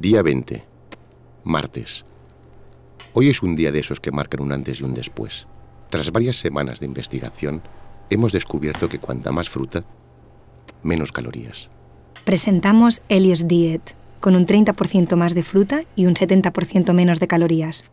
Día 20. Martes. Hoy es un día de esos que marcan un antes y un después. Tras varias semanas de investigación, hemos descubierto que cuanta más fruta, menos calorías. Presentamos Helios Diet, con un 30% más de fruta y un 70% menos de calorías.